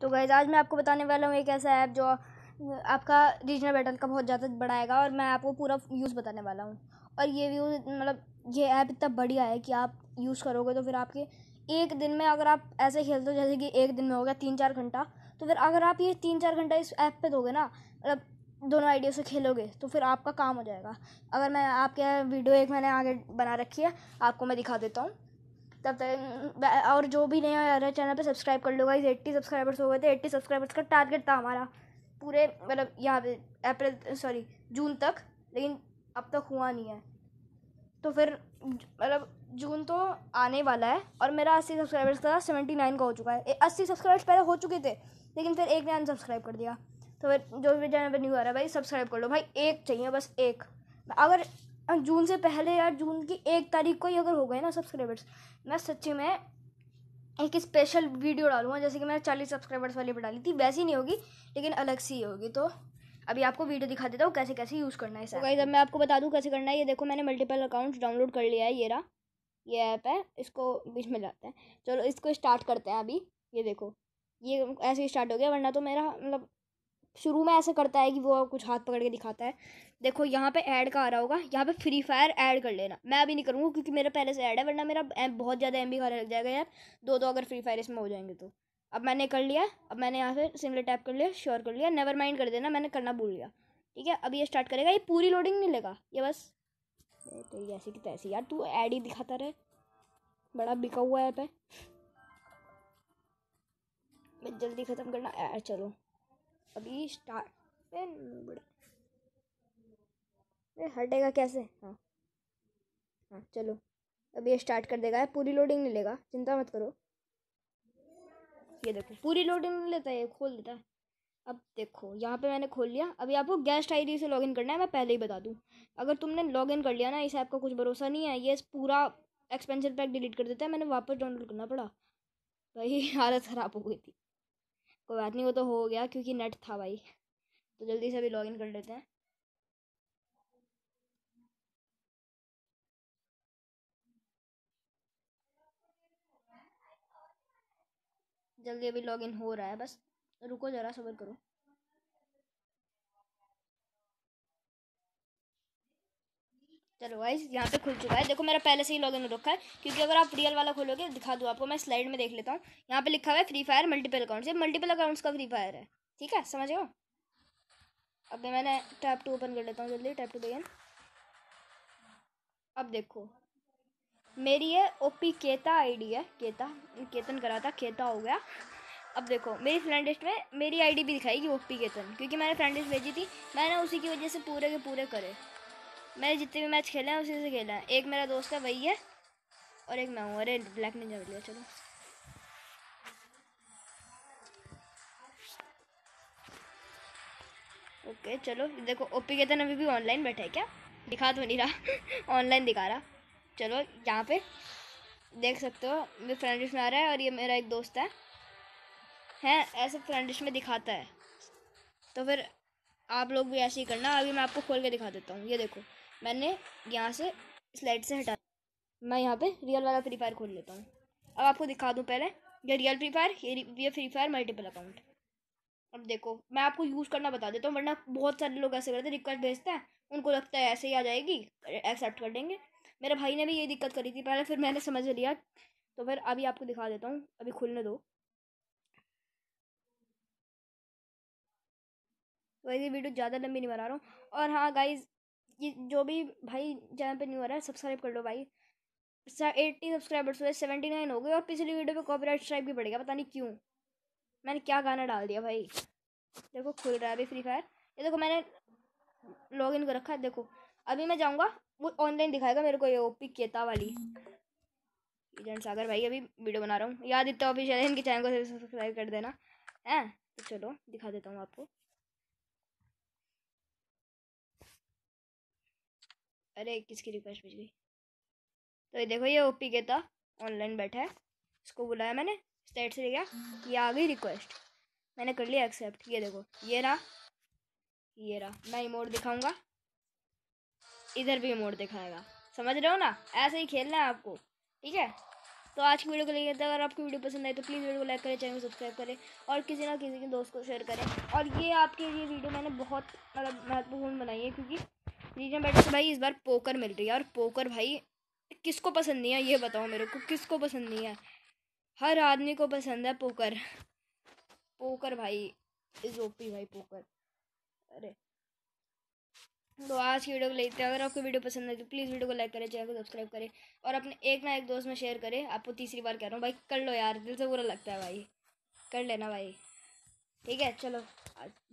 तो गैज़ आज मैं आपको बताने वाला हूँ एक ऐसा ऐप जो आपका रीजनल बैटल का बहुत ज़्यादा बढ़ाएगा और मैं आपको पूरा यूज़ बताने वाला हूँ और ये व्यूज़ मतलब ये ऐप इतना बढ़िया है कि आप यूज़ करोगे तो फिर आपके एक दिन में अगर आप ऐसे खेलते हो जैसे कि एक दिन में हो गया तीन चार घंटा तो फिर अगर आप ये तीन चार घंटा इस ऐप पे दोगे ना मतलब दोनों आइडिया से खेलोगे तो फिर आपका काम हो जाएगा अगर मैं आपके वीडियो एक मैंने आगे बना रखी है आपको मैं दिखा देता हूँ तब तक और जो भी नया आ रहा है चैनल पे सब्सक्राइब कर लो गाइस एट्टी सब्सक्राइबर्स हो गए थे एट्टी सब्सक्राइबर्स का टारगेट था हमारा पूरे मतलब यहाँ पे अप्रैल सॉरी जून तक लेकिन अब तक हुआ नहीं है तो फिर मतलब जून तो आने वाला है और मेरा अस्सी सब्सक्राइबर्स का सेवेंटी नाइन का हो चुका है अस्सी सब्सक्राइबर्स पहले हो चुके थे लेकिन फिर एक ने अनसब्सक्राइब कर दिया तो फिर जो भी चैनल पर न्यू आ रहा है भाई सब्सक्राइब कर लो भाई एक चाहिए बस एक अगर जून से पहले या जून की एक तारीख को ही अगर हो गए ना सब्सक्राइबर्स मैं सच्ची में एक स्पेशल वीडियो डालूंगा जैसे कि मैंने चालीस सब्सक्राइबर्स वाली भी डाली थी वैसी नहीं होगी लेकिन अलग सी होगी तो अभी आपको वीडियो दिखा देता हूँ कैसे कैसे यूज़ करना है इसका तो जब मैं आपको बता दूँ कैसे करना है ये देखो मैंने मल्टीपल अकाउंट्स डाउनलोड कर लिया है ये रहा ये ऐप है इसको बीच में जाते हैं चलो इसको स्टार्ट करते हैं अभी ये देखो ये ऐसे ही स्टार्ट हो गया वरना तो मेरा मतलब शुरू में ऐसा करता है कि वो कुछ हाथ पकड़ के दिखाता है देखो यहाँ पे ऐड का आ रहा होगा यहाँ पे फ्री फायर ऐड कर लेना मैं अभी नहीं करूँगा क्योंकि मेरा पहले से ऐड है वरना मेरा एम बहुत ज़्यादा एम बी खाने लग जाएगा यार दो दो अगर फ्री फायर इसमें हो जाएंगे तो अब मैंने कर लिया अब मैंने यहाँ से सिमले टैप कर लिया श्योर कर लिया नेवर माइंड कर देना मैंने करना भूल गया ठीक है अब ये स्टार्ट करेगा ये पूरी लोडिंग नहीं लेगा ये बस तेरी ऐसी कि तैसी यार तू ऐड ही दिखाता रहे बड़ा बिका हुआ ऐप है जल्दी ख़त्म करना ऐड चलो अभी स्टार्ट पेन हटेगा कैसे हाँ हाँ चलो अभी ये स्टार्ट कर देगा पूरी लोडिंग नहीं लेगा चिंता मत करो ये देखो पूरी लोडिंग नहीं लेता है खोल देता है अब देखो यहाँ पे मैंने खोल लिया अभी आपको गेस्ट आई से लॉगिन करना है मैं पहले ही बता दूँ अगर तुमने लॉगिन कर लिया ना इस ऐप का कुछ भरोसा नहीं है ये पूरा एक्सपेंसिव पैक डिलीट कर देता है मैंने वापस डाउनलोड करना पड़ा भाई हालत ख़राब हो गई थी कोई बात नहीं वो तो हो गया क्योंकि नेट था भाई तो जल्दी से अभी लॉगिन कर लेते हैं जल्दी अभी लॉगिन हो रहा है बस रुको ज़रा सबर करो चलो गाइस यहाँ पे खुल चुका है देखो मेरा पहले से ही लॉगिन हो रखा है क्योंकि अगर आप रियल वाला खोलोगे दिखा दूँ आपको मैं स्लाइड में देख लेता हूँ यहाँ पे लिखा हुआ है फ्री फायर मल्टीपल अकाउंट ये मल्टीपल अकाउंट्स का फ्री फायर है ठीक है समझ गए अब मैंने टैप टू ओपन कर लेता हूँ जल्दी टैप टू बिगन अब देखो मेरी है ओ पी केता डी है केता केतन करा था केता हो गया अब देखो मेरी फ्रेंड लिस्ट में मेरी आईडी भी दिखाएगी ओ पी केतन क्योंकि मैंने फ्रेंड लिस्ट भेजी थी मैंने उसी की वजह से पूरे के पूरे करे मैंने जितने भी मैच खेले हैं उसी से खेला है एक मेरा दोस्त है वही है और एक मैं हूँ अरे ब्लैक निंजा जा लिया चलो ओके चलो देखो ओपी के तन अभी भी ऑनलाइन बैठा है क्या दिखा तो नहीं रहा ऑनलाइन दिखा रहा चलो यहाँ पे देख सकते हो मेरे फ्रेंड लिस्ट में आ रहा है और ये मेरा एक दोस्त है हैं ऐसे फ्रेंड लिस्ट में दिखाता है तो फिर आप लोग भी ऐसे ही करना अभी मैं आपको खोल के दिखा देता हूँ ये देखो मैंने यहाँ से स्लाइड से हटा मैं यहाँ पे रियल वाला फ्री फायर खोल लेता हूँ अब आपको दिखा दूँ पहले ये रियल फ्री फायर ये ये फ्री फायर मल्टीपल अकाउंट अब देखो मैं आपको यूज़ करना बता देता हूँ वरना बहुत सारे लोग ऐसे करते रिक्वेस्ट भेजते हैं उनको लगता है ऐसे ही आ जाएगी एक्सेप्ट कर देंगे मेरे भाई ने भी ये दिक्कत करी थी पहले फिर मैंने समझ लिया तो फिर अभी आपको दिखा देता हूँ अभी खुलने दो वैसे वीडियो ज़्यादा लंबी नहीं बना रहा हूँ और हाँ गाइज ये जो भी भाई चैनल पे न्यू आ रहा है सब्सक्राइब कर लो भाई एट्टी सब्सक्राइबर्स हुए सेवेंटी नाइन हो गए और पिछली वीडियो पे कॉपीराइट स्ट्राइक भी पड़ेगा पता नहीं क्यों मैंने क्या गाना डाल दिया भाई देखो खुल रहा है अभी फ्री फायर ये देखो मैंने लॉग इन कर रखा है देखो अभी मैं जाऊँगा वो ऑनलाइन दिखाएगा मेरे को ये पी केता वाली एजेंट सागर भाई अभी वीडियो बना रहा हूँ याद इतना ऑफिशियल है इनके चैनल को सब्सक्राइब कर देना है तो चलो दिखा देता हूँ आपको अरे किसकी रिक्वेस्ट भेज गई तो ये देखो ये ओपी के था ऑनलाइन बैठा है इसको बुलाया मैंने स्टेट से गया ये आ गई रिक्वेस्ट मैंने कर लिया एक्सेप्ट ये देखो ये रहा ये रहा मैं इमोट दिखाऊंगा इधर भी इमोट दिखाएगा समझ रहे हो ना ऐसे ही खेलना है आपको ठीक है तो आज की वीडियो को लेकर अगर आपको वीडियो पसंद आई तो प्लीज़ वीडियो को लाइक करें चैनल को सब्सक्राइब करें और किसी ना किसी के दोस्त को शेयर करें और ये आपके लिए वीडियो मैंने बहुत मतलब महत्वपूर्ण बनाई है क्योंकि रीजन बैटल से भाई इस बार पोकर मिल रही है और पोकर भाई किसको पसंद नहीं है ये बताओ मेरे को किसको पसंद नहीं है हर आदमी को पसंद है पोकर पोकर भाई इज ओपी भाई पोकर अरे तो आज की वीडियो को लेते हैं अगर आपको वीडियो पसंद आए तो प्लीज़ वीडियो को लाइक करें चैनल को सब्सक्राइब करें और अपने एक ना एक दोस्त में शेयर करें आपको तीसरी बार कह रहा हूँ भाई कर लो यार दिल से बुरा लगता है भाई कर लेना भाई ठीक है चलो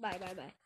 बाय बाय बाय